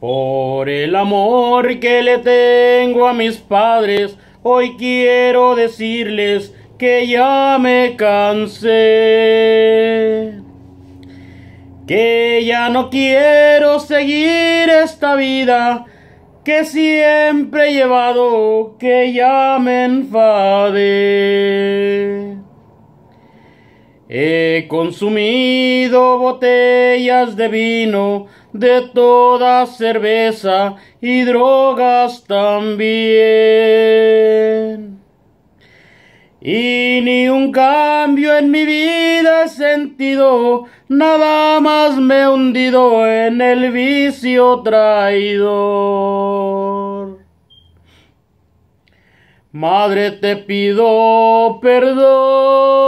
Por el amor que le tengo a mis padres, hoy quiero decirles que ya me cansé. Que ya no quiero seguir esta vida que siempre he llevado, que ya me enfadé. He consumido botellas de vino, de toda cerveza y drogas también. Y ni un cambio en mi vida he sentido, nada más me he hundido en el vicio traidor. Madre, te pido perdón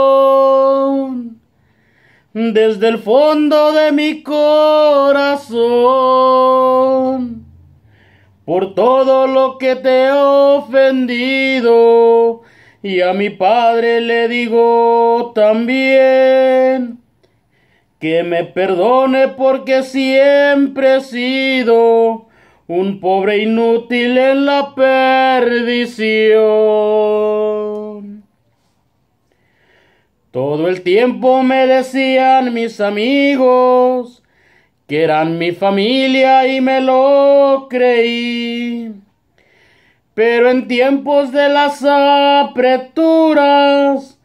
desde el fondo de mi corazón. Por todo lo que te he ofendido, y a mi padre le digo también que me perdone porque siempre he sido un pobre inútil en la perdición. Todo el tiempo me decían mis amigos que eran mi familia y me lo creí. Pero en tiempos de las apreturas,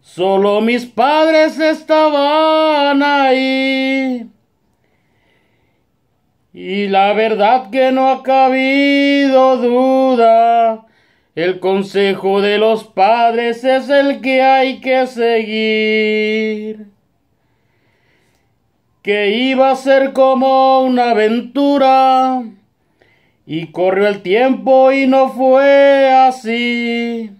solo mis padres estaban ahí. Y la verdad que no ha cabido duda el consejo de los padres es el que hay que seguir. Que iba a ser como una aventura. Y corrió el tiempo y no fue así.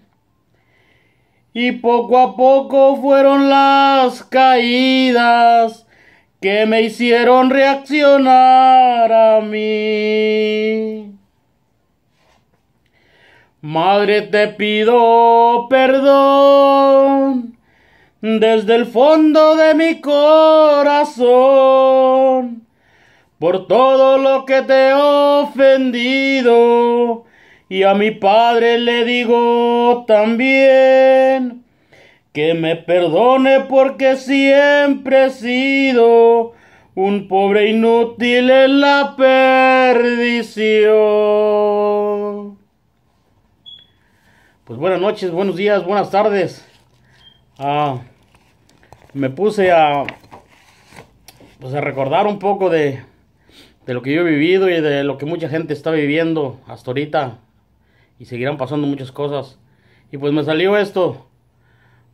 Y poco a poco fueron las caídas que me hicieron reaccionar a mí. Madre, te pido perdón desde el fondo de mi corazón por todo lo que te he ofendido y a mi padre le digo también que me perdone porque siempre he sido un pobre inútil en la perdición. Pues buenas noches, buenos días, buenas tardes. Ah, me puse a, pues a recordar un poco de, lo que yo he vivido y de lo que mucha gente está viviendo hasta ahorita. Y seguirán pasando muchas cosas. Y pues me salió esto.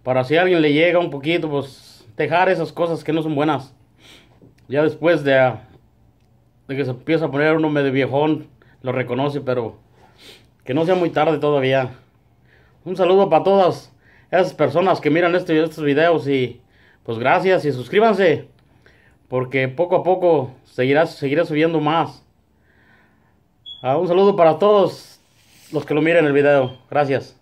Para si a alguien le llega un poquito, pues dejar esas cosas que no son buenas. Ya después de, de que se empieza a poner uno medio viejón, lo reconoce, pero que no sea muy tarde todavía. Un saludo para todas esas personas que miran estos videos y pues gracias y suscríbanse porque poco a poco seguirá, subiendo más. Ah, un saludo para todos los que lo miren el video. Gracias.